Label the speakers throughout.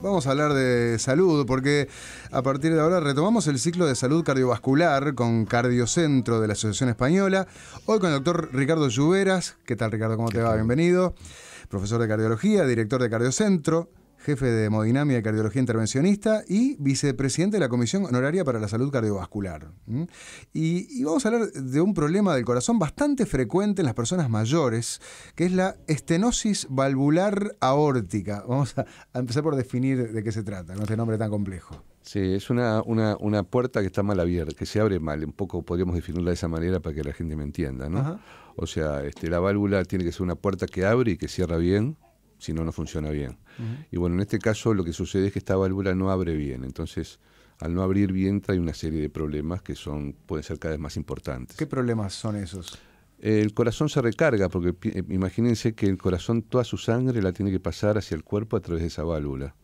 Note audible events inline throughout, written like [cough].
Speaker 1: Vamos a hablar de salud porque a partir de ahora retomamos el ciclo de salud cardiovascular con Cardiocentro de la Asociación Española. Hoy con el doctor Ricardo Lluveras. ¿Qué tal Ricardo? ¿Cómo te va? Bienvenido. Profesor de cardiología, director de Cardiocentro jefe de hemodinamia y cardiología intervencionista y vicepresidente de la Comisión Honoraria para la Salud Cardiovascular. Y, vamos a hablar de un problema del corazón bastante frecuente en las personas mayores, que es la estenosis valvular aórtica. Vamos a, empezar por definir de qué se trata, con este nombre tan complejo.
Speaker 2: Sí, es una, una, puerta que está mal abierta, que se abre mal, un poco podríamos definirla de esa manera para que la gente me entienda, ¿no? O sea, este, la válvula tiene que ser una puerta que abre y que cierra bien, si no, no funciona bien. Y bueno, en este caso lo que sucede es que esta válvula no abre bien, entonces al no abrir bien trae una serie de problemas que son pueden ser cada vez más importantes. ¿Qué problemas son esos? El corazón se recarga, porque eh, imagínense que el corazón, toda su sangre la tiene que pasar hacia el cuerpo a través de esa válvula.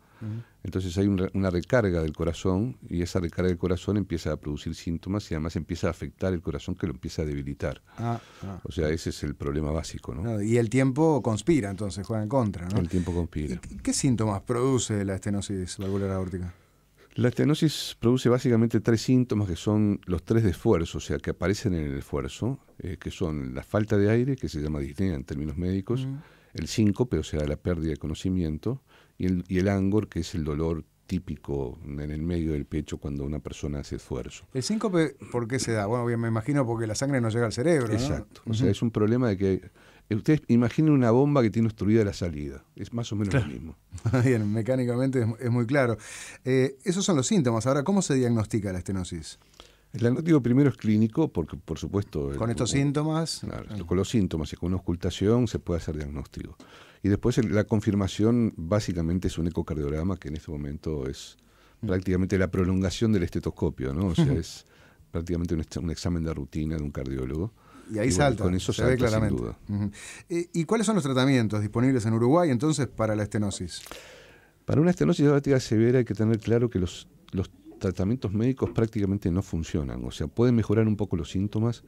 Speaker 2: Entonces hay una recarga del corazón y esa recarga del corazón empieza a producir síntomas y además empieza a afectar el corazón que lo empieza a debilitar. Ah, ah. O sea, ese es el problema básico.
Speaker 1: y el tiempo conspira, entonces juega en contra. El tiempo conspira. ¿Qué síntomas produce la estenosis valvular aórtica?
Speaker 2: La estenosis produce básicamente tres síntomas que son los tres de esfuerzo, o sea, que aparecen en el esfuerzo, eh, que son la falta de aire, que se llama disnea en términos médicos, el síncope, o sea, la pérdida de conocimiento, y el, y ángor, que es el dolor típico en el medio del pecho cuando una persona hace esfuerzo.
Speaker 1: ¿El síncope por qué se da? Bueno, bien, me imagino porque la sangre no llega al cerebro. Exacto. O sea, es
Speaker 2: un problema de que. Eh,
Speaker 1: ustedes imaginen una bomba que tiene obstruida la salida. Es más o menos lo mismo. [laughs] bien, mecánicamente es, muy claro. Eh, esos son los síntomas. Ahora, ¿cómo se diagnostica la estenosis? El diagnóstico primero es clínico, porque por supuesto... Con estos síntomas... Claro, con los síntomas y con una ocultación
Speaker 2: se puede hacer diagnóstico. Y después la confirmación básicamente es un ecocardiograma que en este momento es mm. prácticamente la prolongación del estetoscopio, ¿no? O sea, es prácticamente un, examen de rutina de un cardiólogo.
Speaker 1: Y ahí salta. con eso se ve claramente. Eh, ¿Y cuáles son los tratamientos disponibles en Uruguay entonces para la estenosis? Para una estenosis
Speaker 2: diabética severa hay que tener claro que los, los tratamientos médicos prácticamente no funcionan. O sea, pueden mejorar un poco los síntomas,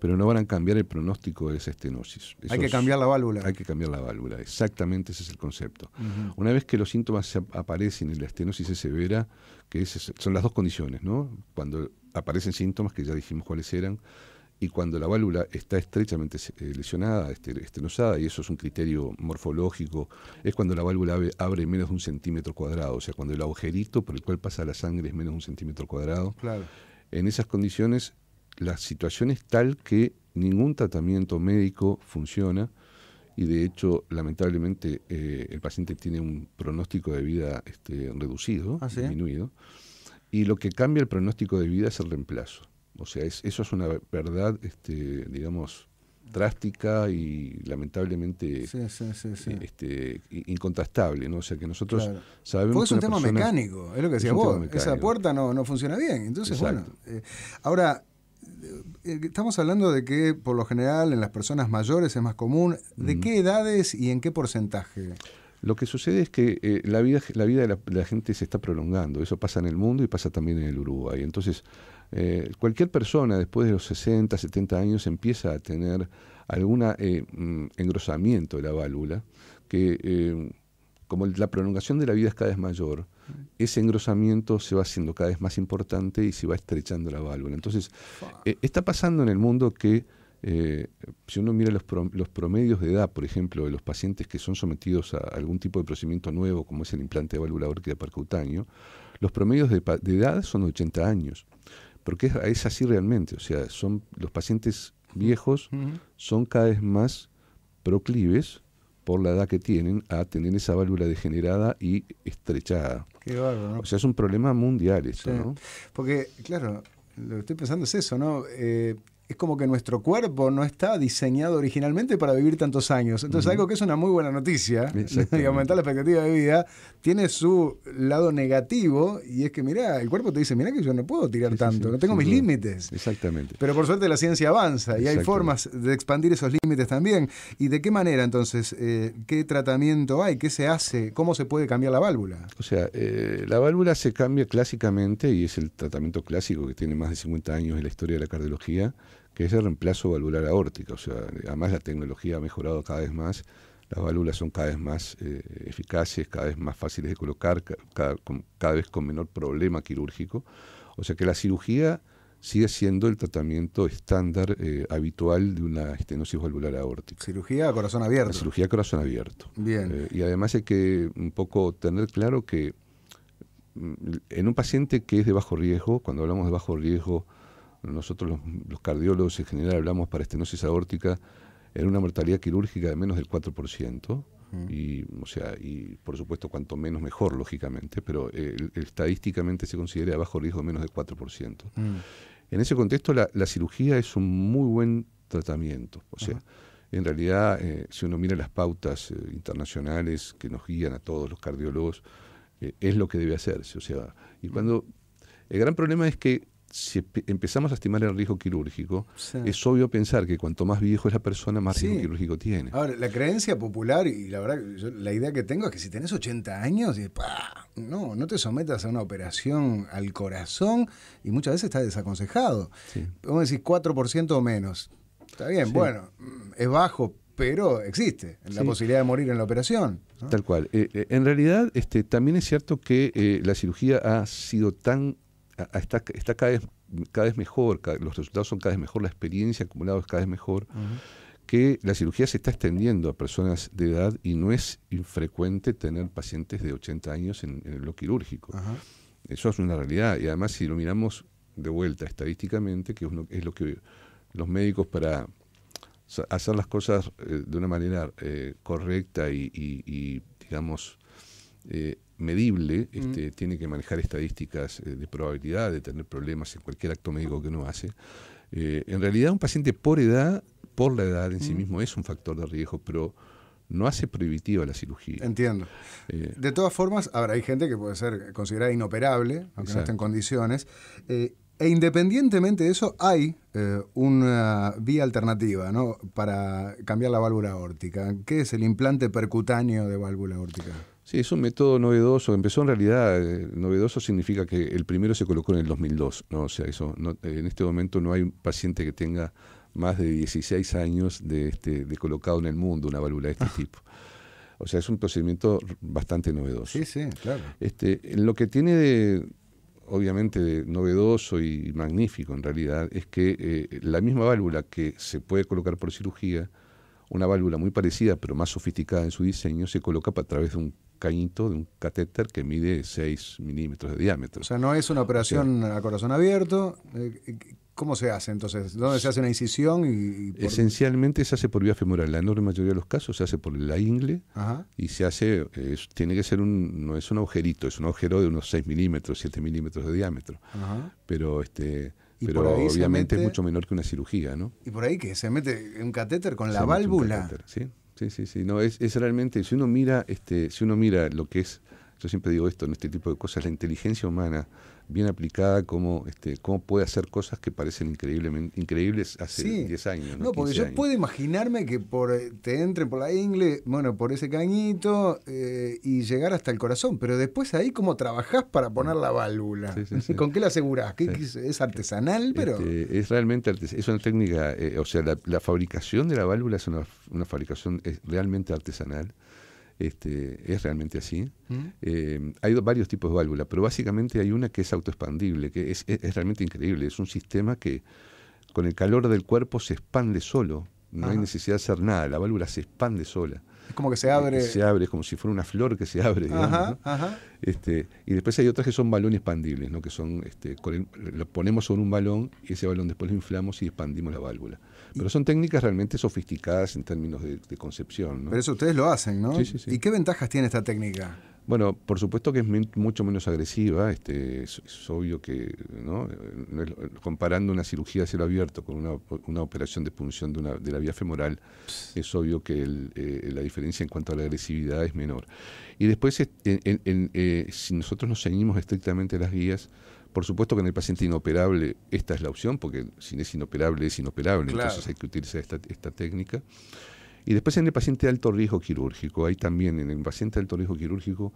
Speaker 2: pero no van a cambiar el pronóstico de esa estenosis. hay que cambiar la válvula. Hay que cambiar la válvula, exactamente ese es el concepto. Una vez que los síntomas aparecen y la estenosis es severa, que es, son las dos condiciones, ¿no? Cuando aparecen síntomas, que ya dijimos cuáles eran, y cuando la válvula está estrechamente eh, lesionada, este, estenosada, y eso es un criterio morfológico, es cuando la válvula abre menos de un centímetro cuadrado, o sea, cuando el agujerito por el cual pasa la sangre es menos de un centímetro cuadrado. Claro. En esas condiciones la situación es tal que ningún tratamiento médico funciona y de hecho, lamentablemente, eh, el paciente tiene un pronóstico de vida este, reducido, ah, disminuido, y lo que cambia el pronóstico de vida es el reemplazo. O sea, eso es una verdad, este, digamos, drástica y lamentablemente eh, este, incontestable, ¿no? O sea, que nosotros sabemos... Porque es un tema mecánico, es lo que decías vos, esa
Speaker 1: puerta no, funciona bien, entonces bueno. Eh, ahora, eh, estamos hablando de que por lo general en las personas mayores es más común. ¿De mm. qué edades y en qué porcentaje? Lo que sucede es que eh, la vida, la vida de
Speaker 2: la, gente se está prolongando. Eso pasa en el mundo y pasa también en el Uruguay. Entonces, eh, cualquier persona después de los 60, 70 años empieza a tener algún mm, engrosamiento de la válvula que como la prolongación de la vida es cada vez mayor, ese engrosamiento se va haciendo cada vez más importante y se va estrechando la válvula. Entonces, eh, está pasando en el mundo que eh, si uno mira los, promedios de edad, por ejemplo, de los pacientes que son sometidos a algún tipo de procedimiento nuevo, como es el implante de válvula órquida percutáneo, los promedios de, edad son 80 años, porque es, es, así realmente, o sea, son los pacientes viejos son cada vez más proclives por la edad que tienen, a tener esa válvula degenerada y estrechada.
Speaker 1: Qué bárbaro. ¿no? O sea,
Speaker 2: es un problema mundial eso, ¿no?
Speaker 1: Porque, claro, lo que estoy pensando es eso, ¿no? Eh, es como que nuestro cuerpo no está diseñado originalmente para vivir tantos años. Entonces, algo que es una muy buena noticia, y [laughs] aumentar la expectativa de vida, tiene su lado negativo, y es que, mira, el cuerpo te dice, mira que yo no puedo tirar tanto, no tengo mis límites.
Speaker 2: Exactamente.
Speaker 1: Pero por suerte la ciencia avanza y hay formas de expandir esos límites también. ¿Y de qué manera entonces? Eh, ¿Qué tratamiento hay? ¿Qué se hace? ¿Cómo se puede cambiar la válvula?
Speaker 2: O sea, eh, la válvula se cambia clásicamente, y es el tratamiento clásico que tiene más de 50 años en la historia de la cardiología, que es el reemplazo valvular aórtica. O sea, además la tecnología ha mejorado cada vez más, las válvulas son cada vez más eh, eficaces, cada vez más fáciles de colocar, cada, vez con menor problema quirúrgico. O sea que la cirugía sigue siendo el tratamiento estándar eh, habitual de una estenosis valvular aórtica. Cirugía a corazón abierto. cirugía a corazón abierto. Bien. Eh, y además hay que un poco tener claro que mm, en un paciente que es de bajo riesgo, cuando hablamos de bajo riesgo, nosotros los, cardiólogos en general hablamos para estenosis aórtica era una mortalidad quirúrgica de menos del 4%, y, o sea, y por supuesto cuanto menos mejor, lógicamente, pero estadísticamente se considera bajo riesgo de menos del 4%. Mm. En ese contexto la, cirugía es un muy buen tratamiento, o sea, en realidad eh, si uno mira las pautas eh, internacionales que nos guían a todos los cardiólogos, eh, es lo que debe hacerse, o sea, y mm. cuando... El gran problema es que si empezamos a estimar el riesgo quirúrgico, es obvio pensar que cuanto más viejo es la persona, más riesgo quirúrgico tiene. Ahora,
Speaker 1: la creencia popular y la verdad, la idea que tengo es que si tenés 80 años, y, no, no te sometas a una operación al corazón y muchas veces está desaconsejado. podemos decir 4% o menos. Está bien, bueno, es bajo, pero existe la posibilidad de morir en la operación.
Speaker 2: Tal cual. Eh, eh, en realidad, este, también es cierto que eh, la cirugía ha sido tan está, cada, vez, mejor, los resultados son cada vez mejor, la experiencia acumulada es cada vez mejor, que la cirugía se está extendiendo a personas de edad y no es infrecuente tener pacientes de 80 años en, en lo quirúrgico. Eso es una realidad y además si lo miramos de vuelta estadísticamente, que es lo que los médicos para hacer las cosas eh, de una manera eh, correcta y, digamos, eh, medible, mm. este, tiene que manejar estadísticas eh, de probabilidad de tener problemas en cualquier acto médico que no hace. Eh, en realidad un paciente por edad, por la edad en sí mm. mismo es un factor de riesgo, pero no hace prohibitiva la cirugía.
Speaker 1: Entiendo. Eh, de todas formas, habrá hay gente que puede ser considerada inoperable, aunque no esté en condiciones. e independientemente de eso, hay una vía alternativa para cambiar la válvula órtica. ¿Qué es el implante percutáneo de válvula órtica?
Speaker 2: Sí, es un método novedoso. Empezó en realidad, eh, novedoso significa que el primero se colocó en el 2002, ¿no? O sea, eso en este momento no hay paciente que tenga más de 16 años este, de, colocado en el mundo una válvula de este ah. tipo. O sea, es un procedimiento bastante novedoso.
Speaker 1: Sí, sí, claro.
Speaker 2: Este, lo que tiene de, obviamente, novedoso y magnífico en realidad es que eh, la misma válvula que se puede colocar por cirugía, una válvula muy parecida pero más sofisticada en su diseño, se coloca a través de un cañito, de un catéter que mide 6 milímetros de diámetro.
Speaker 1: O sea, no es una operación a corazón abierto. Eh, ¿Cómo se hace entonces? ¿Dónde se
Speaker 2: hace la incisión? Y, Esencialmente se hace por vía femoral. La enorme mayoría de los casos se hace por la ingle y se hace, eh, tiene que ser un, no es un agujerito, es un agujero de unos 6 milímetros, 7 milímetros de diámetro. Pero este pero obviamente es mucho menor que una cirugía, ¿no?
Speaker 1: Y por ahí que se mete un catéter con la válvula. ¿sí?
Speaker 2: Sí, sí, sí. No, es, es realmente, si uno mira, este, si uno mira lo que es yo siempre digo esto en este tipo de cosas, la inteligencia humana, bien aplicada, cómo, este, cómo puede hacer cosas que parecen increíblemente, increíbles hace 10 años. No, porque yo
Speaker 1: puedo imaginarme que por eh, te entre por la ingle, bueno, por ese cañito eh, y llegar hasta el corazón, pero después ahí cómo trabajás para poner la válvula. [laughs] ¿Con qué la asegurás? es, artesanal, pero... Este,
Speaker 2: es realmente es una técnica, eh, o sea, la, fabricación de la válvula es una, fabricación realmente artesanal. Este, es realmente así. ¿Mm? Eh, hay varios tipos de válvula, pero básicamente hay una que es autoexpandible, que es, realmente increíble. Es un sistema que con el calor del cuerpo se expande solo. No hay necesidad de hacer nada, la válvula se expande sola.
Speaker 1: Es como que se eh, abre. Se
Speaker 2: abre, como si fuera una flor que se abre. ajá. Este, y después hay otras que son balones expandibles, ¿no? que son, este, lo ponemos sobre un balón y ese balón después lo inflamos y expandimos la válvula. Pero son técnicas realmente sofisticadas en términos de, concepción.
Speaker 1: Pero eso ustedes lo hacen, ¿no? Sí, sí, ¿Y qué ventajas tiene esta técnica?
Speaker 2: Bueno, por supuesto que es mucho menos agresiva, este, es, obvio que, comparando una cirugía de cielo abierto con una, operación de punción de, una, de la vía femoral, es obvio que eh, la diferencia en cuanto a la agresividad es menor. Y después, este, en, en si nosotros nos ceñimos estrictamente las guías, por supuesto que en el paciente inoperable esta es la opción, porque si es inoperable es inoperable, entonces hay que utilizar esta, técnica. Y después en el paciente de alto riesgo quirúrgico, hay también en el paciente de alto riesgo quirúrgico,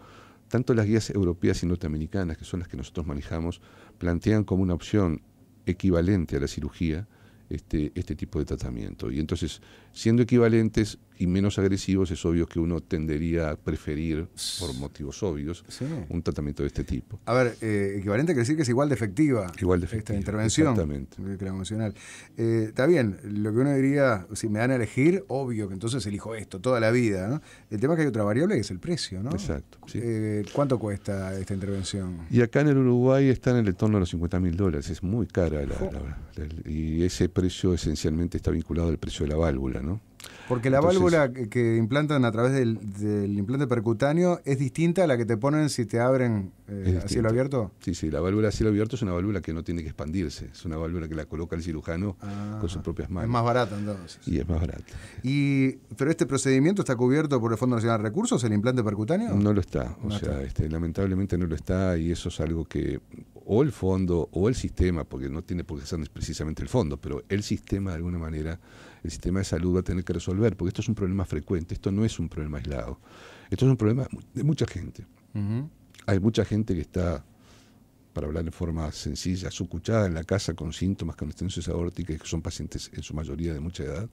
Speaker 2: tanto las guías europeas y norteamericanas, que son las que nosotros manejamos, plantean como una opción equivalente a la cirugía este, este tipo de tratamiento. Y entonces, siendo equivalentes, y menos agresivos, es obvio que uno tendería a preferir, por motivos obvios, un tratamiento de este tipo.
Speaker 1: A ver, eh, equivalente a decir que es igual de efectiva, igual de esta intervención exactamente. emocional. Eh, está bien, lo que uno diría, si me dan a elegir, obvio que entonces elijo esto toda la vida. ¿no? El tema es que hay otra variable que es el precio, ¿no? Exacto. Eh, ¿Cuánto cuesta esta intervención?
Speaker 2: Y acá en el Uruguay está en el entorno de los 50 mil dólares, es muy cara la, y ese precio esencialmente está vinculado al precio de la válvula, ¿no?
Speaker 1: Porque la válvula que, implantan a través del, implante percutáneo es distinta a la que te ponen si te abren eh, a cielo abierto.
Speaker 2: Sí, sí, la válvula a cielo abierto es una válvula que no tiene que expandirse, es una válvula que la coloca
Speaker 1: el cirujano con ah, sus propias manos. Es más barata entonces. Y es más barata. Y, ¿Pero este procedimiento está cubierto por el Fondo Nacional de Recursos, el implante percutáneo? No lo está, o sea, este, lamentablemente no lo
Speaker 2: está y eso es algo que o el fondo o el sistema, porque no tiene por qué ser precisamente el fondo, pero el sistema de alguna manera, el sistema de salud va a tener que resolver, porque esto es un problema frecuente, esto no es un problema aislado, esto es un problema de mucha gente. Hay mucha gente que está, para hablar de forma sencilla, sucuchada en la casa con síntomas con estenosis aórtica, que son pacientes en su mayoría de mucha edad,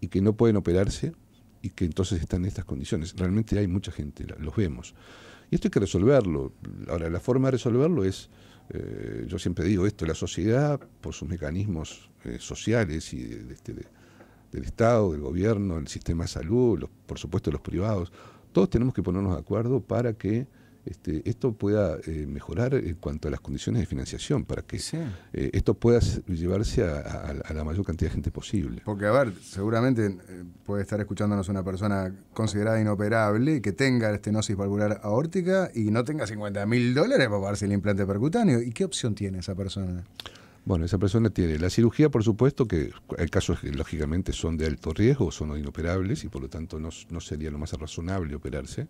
Speaker 2: y que no pueden operarse y que entonces están en estas condiciones. Realmente hay mucha gente, los vemos. Y esto hay que resolverlo. Ahora, la forma de resolverlo es, eh, yo siempre digo esto, la sociedad, por sus mecanismos eh, sociales y este, del Estado, del gobierno, el sistema de salud, los, por supuesto los privados, todos tenemos que ponernos de acuerdo para que este, esto pueda eh, mejorar en cuanto a las condiciones de financiación, para que eh, esto
Speaker 1: pueda llevarse a, la mayor cantidad de gente posible. Porque, a ver, seguramente eh, puede estar escuchándonos una persona considerada inoperable que tenga estenosis valvular aórtica y no tenga 50 mil dólares para pagarse el implante percutáneo. ¿Y qué opción tiene esa persona? Bueno,
Speaker 2: esa persona tiene la cirugía, por supuesto, que hay casos que lógicamente son de alto riesgo, son inoperables y por lo tanto no, no sería lo más razonable operarse.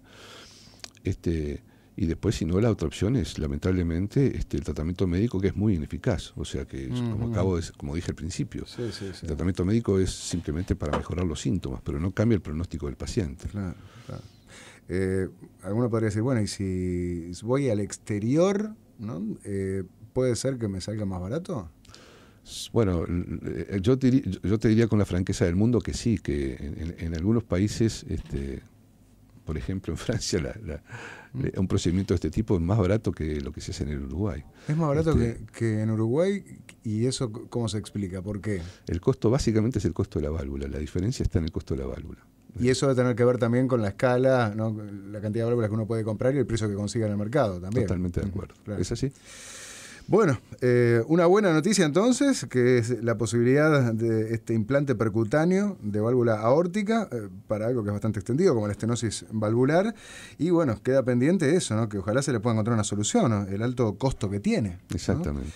Speaker 2: Este, y después, si no, la otra opción es, lamentablemente, este, el tratamiento médico que es muy ineficaz. O sea que, como acabo de, como dije al principio, el tratamiento médico es simplemente para mejorar los síntomas, pero
Speaker 1: no cambia el pronóstico del paciente. Claro, claro. Eh, alguno podría decir, bueno, y si voy al exterior, ¿no? Eh, ¿puede ser que me salga más barato?
Speaker 2: Bueno, eh, yo te, diría, yo te diría con la franqueza del mundo que sí, que en, algunos países este, por ejemplo, en [laughs] Francia mm. eh, un procedimiento de este tipo es más barato que lo que se hace en el Uruguay.
Speaker 1: Es más barato este, que, en Uruguay y eso cómo se explica, ¿por qué? El
Speaker 2: costo básicamente es el costo de la válvula, la diferencia está en el costo de la
Speaker 1: válvula. Y eso va a tener que ver también con la escala, ¿no? la cantidad de válvulas que uno puede comprar y el precio que consiga en el mercado también. Totalmente
Speaker 2: de acuerdo. ¿Es
Speaker 1: así? Bueno, eh, una buena noticia entonces, que es la posibilidad de este implante percutáneo de válvula aórtica eh, para algo que es bastante extendido, como la estenosis valvular. Y bueno, queda pendiente eso, ¿no? que ojalá se le pueda encontrar una solución, el alto costo que tiene. Exactamente.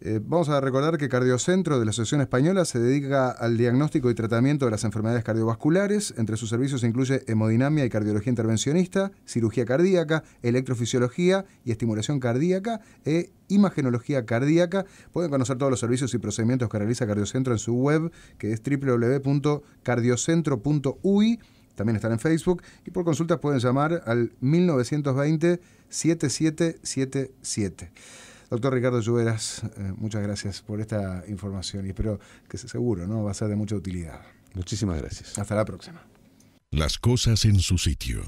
Speaker 1: Eh, vamos a recordar que Cardiocentro de la Asociación Española se dedica al diagnóstico y tratamiento de las enfermedades cardiovasculares. Entre sus servicios incluye hemodinamia y cardiología intervencionista, cirugía cardíaca, electrofisiología y estimulación cardíaca e imagenología cardíaca. Pueden conocer todos los servicios y procedimientos que realiza Cardiocentro en su web, que es www.cardiocentro.ui. También están en Facebook y por consultas pueden llamar al 1920 7777. Doctor Ricardo Lluveras, eh, muchas gracias por esta información y espero que seguro ¿no? va a ser de mucha utilidad. Muchísimas gracias. Hasta la próxima. Las cosas en su sitio.